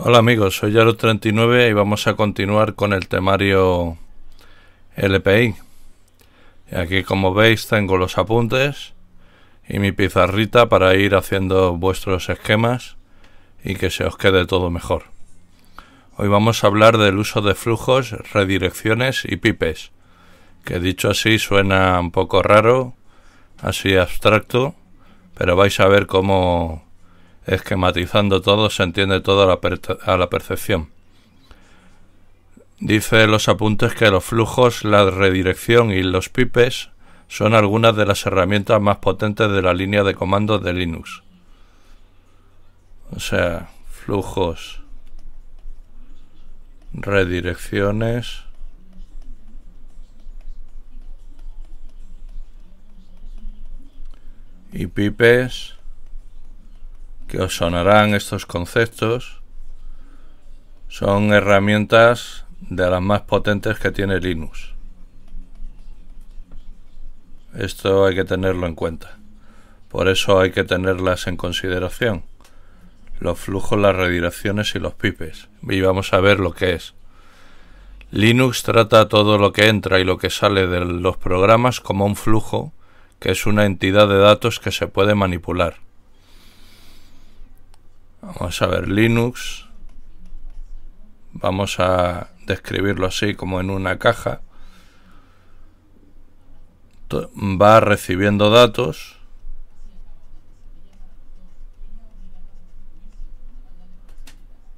Hola amigos, soy Yaro39 y vamos a continuar con el temario LPI. Aquí como veis tengo los apuntes y mi pizarrita para ir haciendo vuestros esquemas y que se os quede todo mejor. Hoy vamos a hablar del uso de flujos, redirecciones y pipes, que dicho así suena un poco raro, así abstracto, pero vais a ver cómo esquematizando todo, se entiende todo a la, percepción. Dice los apuntes que los flujos, la redirección y los pipes son algunas de las herramientas más potentes de la línea de comandos de Linux. O sea, flujos, redirecciones, y pipes que os sonarán estos conceptos, son herramientas de las más potentes que tiene Linux. Esto hay que tenerlo en cuenta. Por eso hay que tenerlas en consideración. Los flujos, las redirecciones y los pipes. Y vamos a ver lo que es. Linux trata todo lo que entra y lo que sale de los programas como un flujo, que es una entidad de datos que se puede manipular. Vamos a ver Linux. Vamos a describirlo así como en una caja. Va recibiendo datos.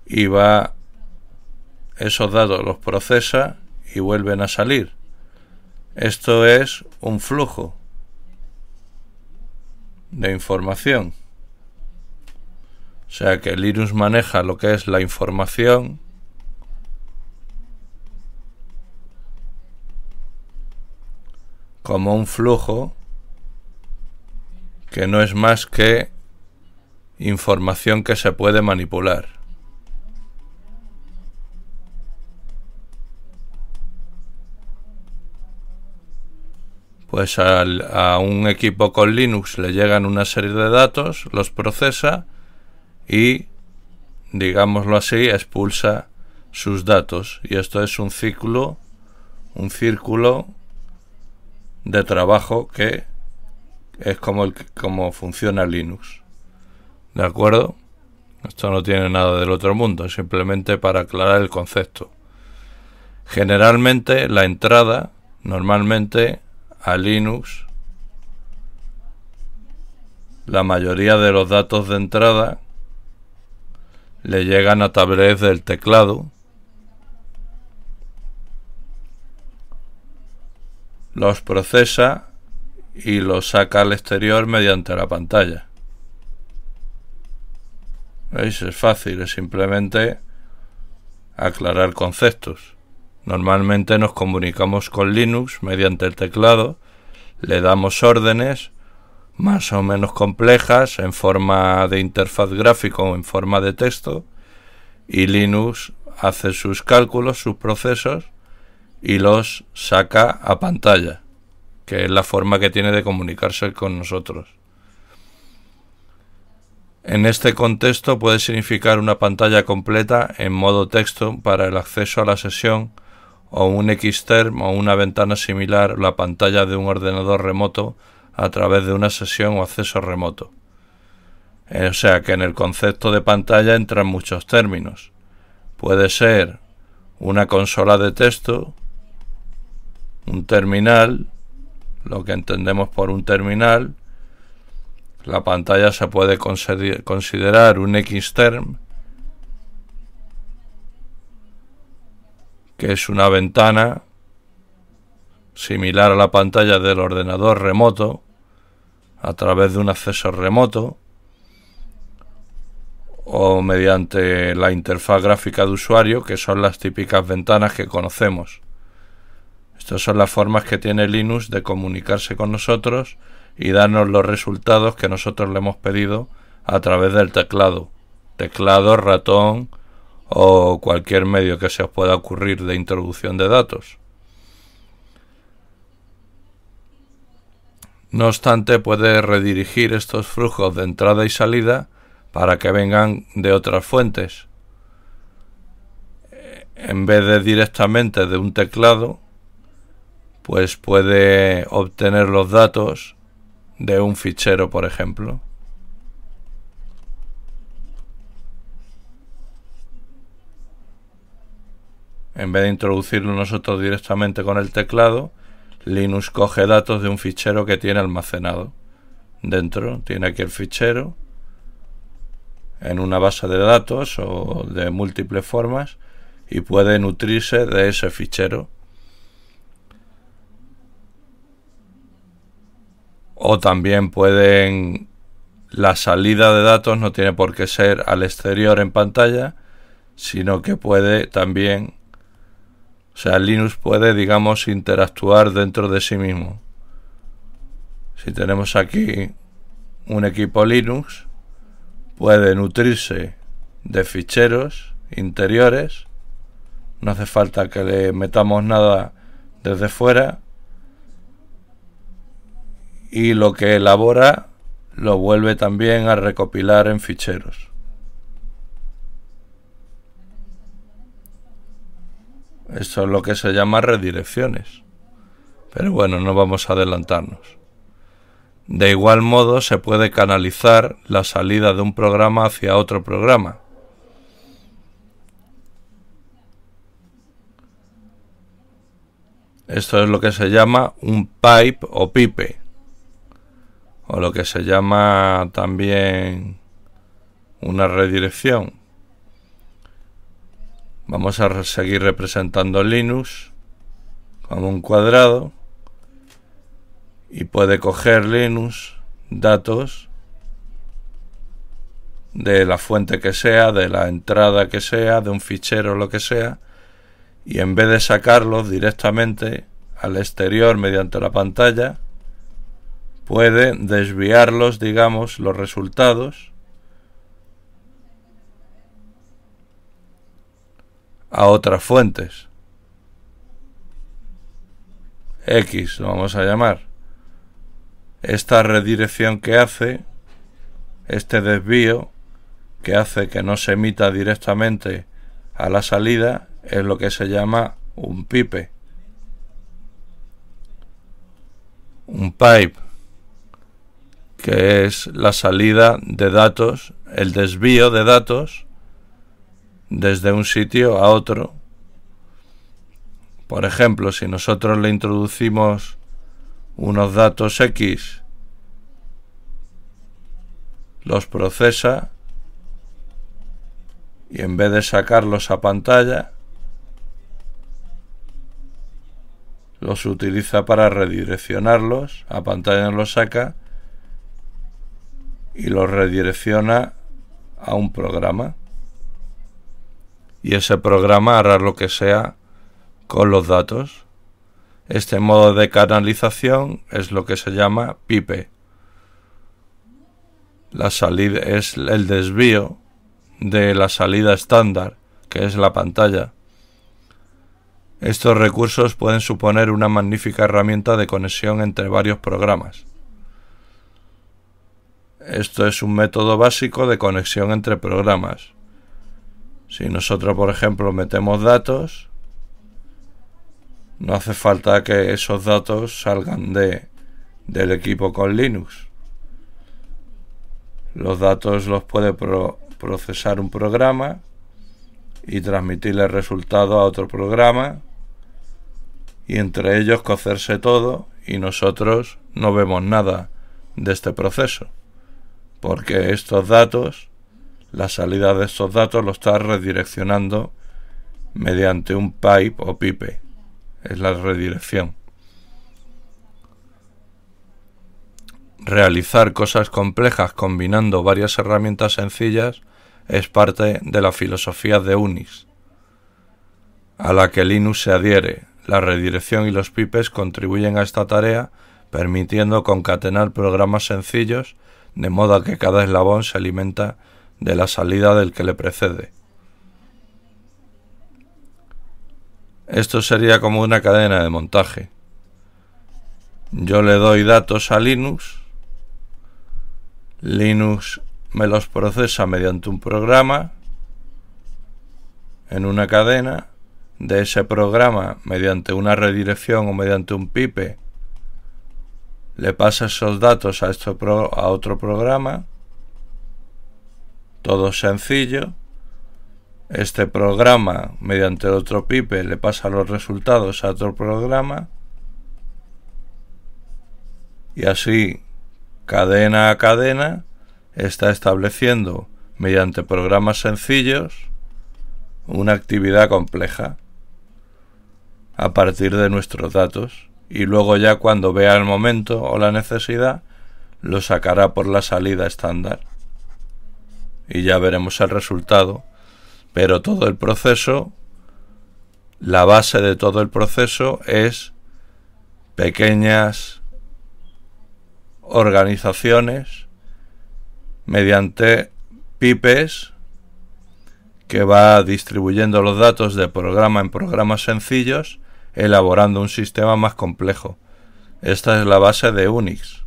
Y va... Esos datos los procesa y vuelven a salir. Esto es un flujo de información. O sea que Linux maneja lo que es la información. como un flujo que no es más que información que se puede manipular. pues a un equipo con Linux le llegan una serie de datos, los procesa y, digámoslo así, expulsa sus datos. Y esto es un círculo un círculo de trabajo que es como, el, como funciona Linux. ¿De acuerdo? Esto no tiene nada del otro mundo, simplemente para aclarar el concepto. Generalmente la entrada, normalmente a Linux, la mayoría de los datos de entrada le llegan a través del teclado. Los procesa y los saca al exterior mediante la pantalla. ¿Veis? Es fácil, es simplemente aclarar conceptos. Normalmente nos comunicamos con Linux mediante el teclado, le damos órdenes más o menos complejas en forma de interfaz gráfica o en forma de texto y Linux hace sus cálculos, sus procesos y los saca a pantalla, que es la forma que tiene de comunicarse con nosotros. En este contexto puede significar una pantalla completa en modo texto para el acceso a la sesión o un Xterm o una ventana similar, la pantalla de un ordenador remoto a través de una sesión o acceso remoto. Eh, o sea que en el concepto de pantalla entran muchos términos. Puede ser una consola de texto, un terminal, lo que entendemos por un terminal. La pantalla se puede considerar un Xterm, que es una ventana similar a la pantalla del ordenador remoto a través de un acceso remoto o mediante la interfaz gráfica de usuario, que son las típicas ventanas que conocemos. Estas son las formas que tiene Linux de comunicarse con nosotros y darnos los resultados que nosotros le hemos pedido a través del teclado. Teclado, ratón o cualquier medio que se os pueda ocurrir de introducción de datos. No obstante, puede redirigir estos flujos de entrada y salida para que vengan de otras fuentes. En vez de directamente de un teclado, pues puede obtener los datos de un fichero, por ejemplo. En vez de introducirlo nosotros directamente con el teclado, Linux coge datos de un fichero que tiene almacenado. Dentro tiene aquí el fichero en una base de datos o de múltiples formas y puede nutrirse de ese fichero. O también pueden... La salida de datos no tiene por qué ser al exterior en pantalla, sino que puede también o sea, Linux puede, digamos, interactuar dentro de sí mismo. Si tenemos aquí un equipo Linux, puede nutrirse de ficheros interiores. No hace falta que le metamos nada desde fuera. Y lo que elabora lo vuelve también a recopilar en ficheros. Esto es lo que se llama redirecciones. Pero bueno, no vamos a adelantarnos. De igual modo se puede canalizar la salida de un programa hacia otro programa. Esto es lo que se llama un pipe o pipe. O lo que se llama también una redirección. Vamos a seguir representando Linux como un cuadrado y puede coger Linux datos de la fuente que sea, de la entrada que sea, de un fichero lo que sea, y en vez de sacarlos directamente al exterior mediante la pantalla, puede desviarlos, digamos, los resultados a otras fuentes. X lo vamos a llamar. Esta redirección que hace, este desvío que hace que no se emita directamente a la salida, es lo que se llama un pipe. Un pipe, que es la salida de datos, el desvío de datos desde un sitio a otro. Por ejemplo, si nosotros le introducimos unos datos X, los procesa y en vez de sacarlos a pantalla, los utiliza para redireccionarlos, a pantalla los saca y los redirecciona a un programa y ese programa hará lo que sea con los datos. Este modo de canalización es lo que se llama pipe. La salida es el desvío de la salida estándar, que es la pantalla. Estos recursos pueden suponer una magnífica herramienta de conexión entre varios programas. Esto es un método básico de conexión entre programas. Si nosotros, por ejemplo, metemos datos, no hace falta que esos datos salgan de, del equipo con Linux. Los datos los puede procesar un programa y transmitirle el resultado a otro programa y entre ellos cocerse todo y nosotros no vemos nada de este proceso porque estos datos la salida de estos datos lo está redireccionando mediante un pipe o pipe. Es la redirección. Realizar cosas complejas combinando varias herramientas sencillas es parte de la filosofía de Unix, a la que Linux se adhiere. La redirección y los pipes contribuyen a esta tarea permitiendo concatenar programas sencillos de modo que cada eslabón se alimenta de la salida del que le precede. Esto sería como una cadena de montaje. Yo le doy datos a Linux, Linux me los procesa mediante un programa en una cadena, de ese programa mediante una redirección o mediante un pipe le pasa esos datos a, a otro programa todo sencillo. Este programa, mediante otro pipe, le pasa los resultados a otro programa. Y así, cadena a cadena, está estableciendo, mediante programas sencillos, una actividad compleja a partir de nuestros datos y luego ya cuando vea el momento o la necesidad lo sacará por la salida estándar y ya veremos el resultado. Pero todo el proceso, la base de todo el proceso es pequeñas organizaciones mediante pipes que va distribuyendo los datos de programa en programas sencillos, elaborando un sistema más complejo. Esta es la base de Unix.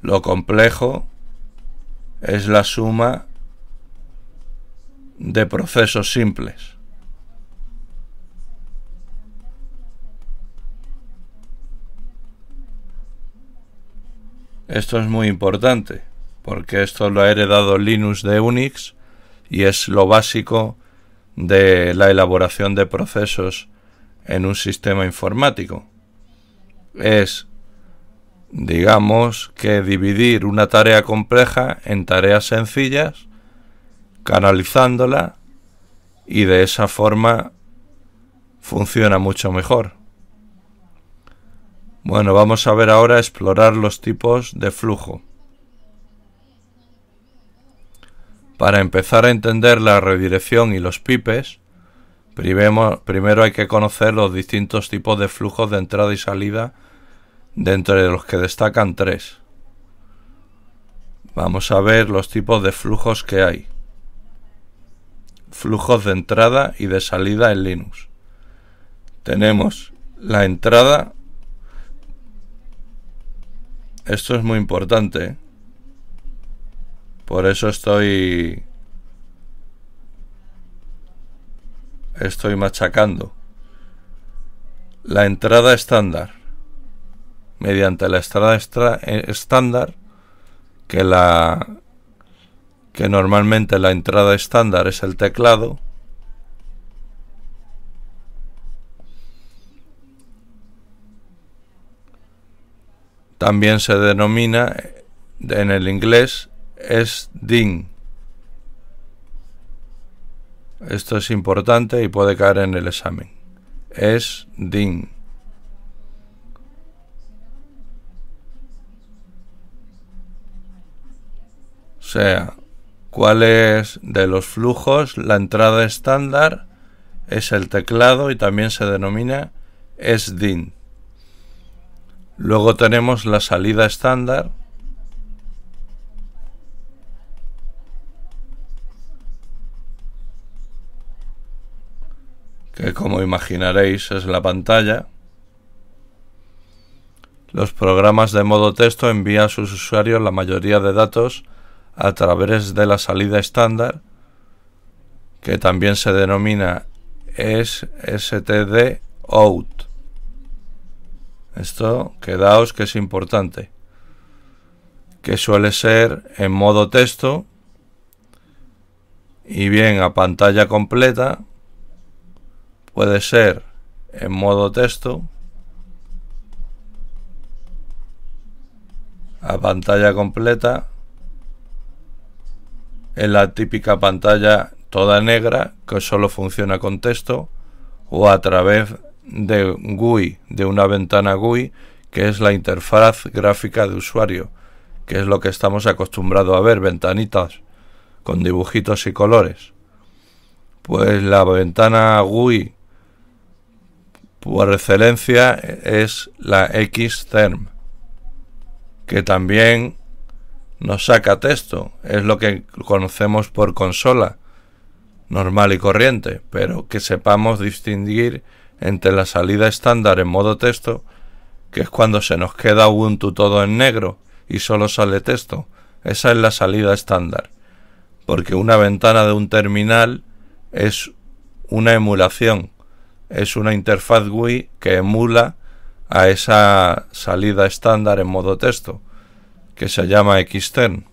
Lo complejo es la suma de procesos simples. Esto es muy importante, porque esto lo ha heredado Linux de Unix y es lo básico de la elaboración de procesos en un sistema informático. Es digamos que dividir una tarea compleja en tareas sencillas, canalizándola y de esa forma funciona mucho mejor. Bueno, vamos a ver ahora explorar los tipos de flujo. Para empezar a entender la redirección y los pipes, primero, primero hay que conocer los distintos tipos de flujos de entrada y salida Dentro de los que destacan tres. Vamos a ver los tipos de flujos que hay. Flujos de entrada y de salida en Linux. Tenemos la entrada. Esto es muy importante. ¿eh? Por eso estoy... Estoy machacando. La entrada estándar mediante la estrada eh, estándar, que, la, que normalmente la entrada estándar es el teclado, también se denomina en el inglés ding Esto es importante y puede caer en el examen. es ding ...o sea, cuál es de los flujos la entrada estándar es el teclado y también se denomina SDIN. Luego tenemos la salida estándar, que como imaginaréis es la pantalla. Los programas de modo texto envían a sus usuarios la mayoría de datos a través de la salida estándar, que también se denomina STD out. Esto, quedaos que es importante, que suele ser en modo texto y bien a pantalla completa, puede ser en modo texto, a pantalla completa en la típica pantalla toda negra que solo funciona con texto o a través de GUI, de una ventana GUI que es la interfaz gráfica de usuario, que es lo que estamos acostumbrados a ver, ventanitas con dibujitos y colores. Pues la ventana GUI por excelencia es la Xterm, que también nos saca texto. Es lo que conocemos por consola, normal y corriente, pero que sepamos distinguir entre la salida estándar en modo texto, que es cuando se nos queda Ubuntu todo en negro y solo sale texto. Esa es la salida estándar. Porque una ventana de un terminal es una emulación, es una interfaz GUI que emula a esa salida estándar en modo texto que se llama Xterm.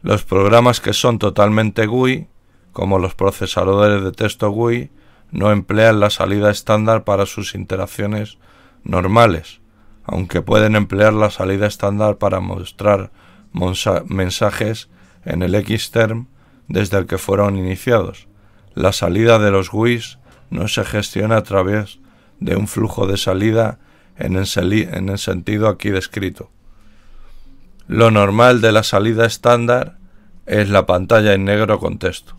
Los programas que son totalmente GUI, como los procesadores de texto GUI, no emplean la salida estándar para sus interacciones normales, aunque pueden emplear la salida estándar para mostrar mensajes en el Xterm desde el que fueron iniciados. La salida de los GUIs no se gestiona a través de un flujo de salida en el sentido aquí descrito. Lo normal de la salida estándar es la pantalla en negro con texto,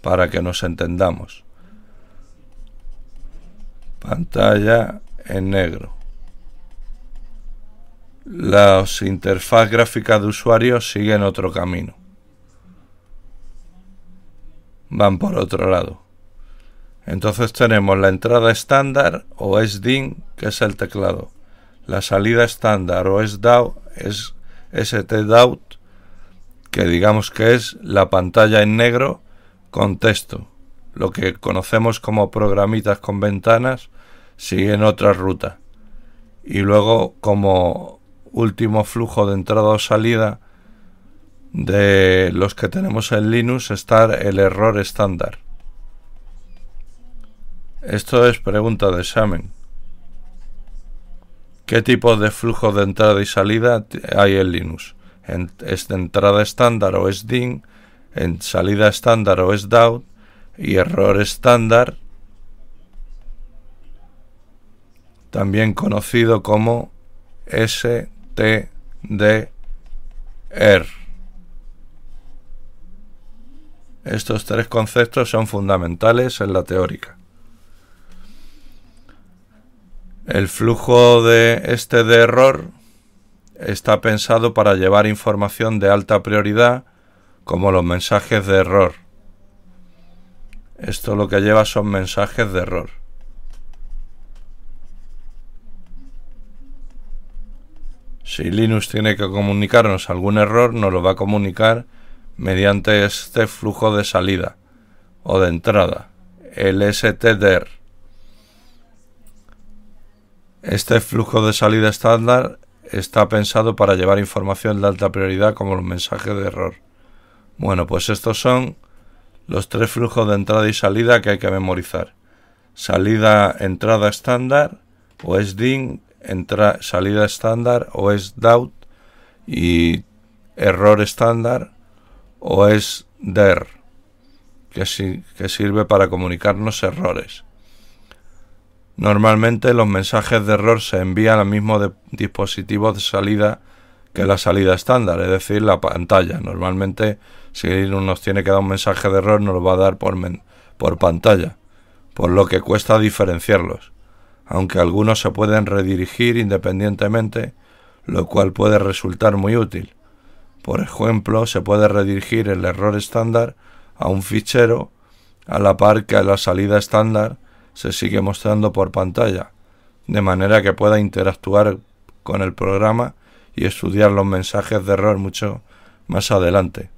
para que nos entendamos. Pantalla en negro. Las interfaz gráficas de usuario siguen otro camino. Van por otro lado. Entonces tenemos la entrada estándar o SDIN, que es el teclado. La salida estándar o stdout es ST que digamos que es la pantalla en negro con texto. Lo que conocemos como programitas con ventanas siguen otra ruta. Y luego como último flujo de entrada o salida de los que tenemos en Linux está el error estándar. Esto es pregunta de examen. ¿Qué tipo de flujo de entrada y salida hay en Linux? es entrada estándar o es DIN, en salida estándar o es Down, y error estándar, también conocido como STDR. Estos tres conceptos son fundamentales en la teórica. El flujo de este de error está pensado para llevar información de alta prioridad como los mensajes de error. Esto lo que lleva son mensajes de error. Si Linux tiene que comunicarnos algún error, nos lo va a comunicar mediante este flujo de salida o de entrada, el stdr. E este flujo de salida estándar está pensado para llevar información de alta prioridad como un mensaje de error. Bueno, pues estos son los tres flujos de entrada y salida que hay que memorizar. Salida entrada estándar o es DIN, salida estándar o es DOUT y error estándar o es DER, que sirve para comunicarnos errores. Normalmente los mensajes de error se envían al mismo dispositivo de salida que la salida estándar, es decir, la pantalla. Normalmente si nos tiene que dar un mensaje de error nos lo va a dar por, por pantalla, por lo que cuesta diferenciarlos, aunque algunos se pueden redirigir independientemente, lo cual puede resultar muy útil. Por ejemplo, se puede redirigir el error estándar a un fichero a la par que a la salida estándar se sigue mostrando por pantalla, de manera que pueda interactuar con el programa y estudiar los mensajes de error mucho más adelante.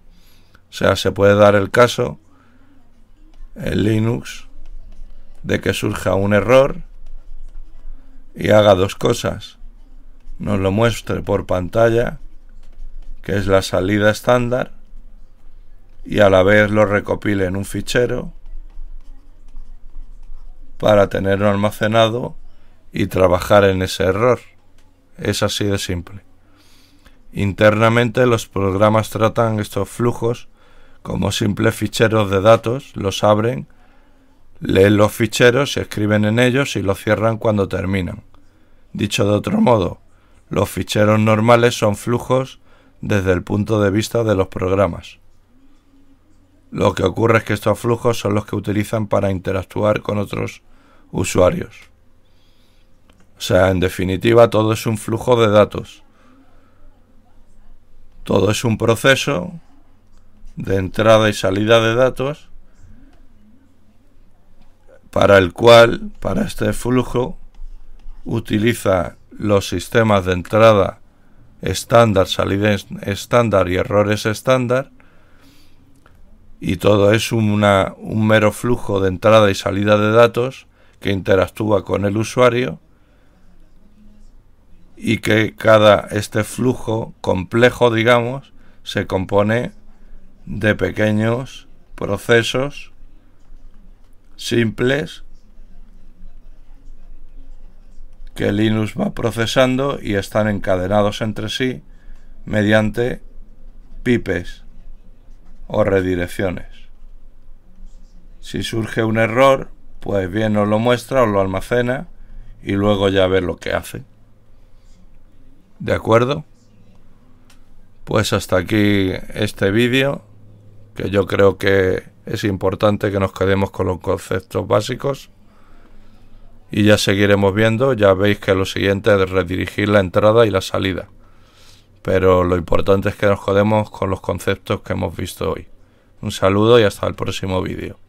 O sea, se puede dar el caso en Linux de que surja un error y haga dos cosas. Nos lo muestre por pantalla, que es la salida estándar, y a la vez lo recopile en un fichero para tenerlo almacenado y trabajar en ese error. Es así de simple. Internamente los programas tratan estos flujos como simples ficheros de datos, los abren, leen los ficheros, se escriben en ellos y los cierran cuando terminan. Dicho de otro modo, los ficheros normales son flujos desde el punto de vista de los programas. Lo que ocurre es que estos flujos son los que utilizan para interactuar con otros usuarios. O sea, en definitiva, todo es un flujo de datos. Todo es un proceso de entrada y salida de datos para el cual, para este flujo, utiliza los sistemas de entrada estándar, salida estándar y errores estándar y todo es un mero flujo de entrada y salida de datos que interactúa con el usuario y que cada este flujo complejo, digamos, se compone de pequeños procesos simples que Linux va procesando y están encadenados entre sí mediante pipes o redirecciones. Si surge un error, pues bien nos lo muestra, os lo almacena y luego ya ver lo que hace. ¿De acuerdo? Pues hasta aquí este vídeo, que yo creo que es importante que nos quedemos con los conceptos básicos. Y ya seguiremos viendo, ya veis que lo siguiente es redirigir la entrada y la salida pero lo importante es que nos jodemos con los conceptos que hemos visto hoy. Un saludo y hasta el próximo vídeo.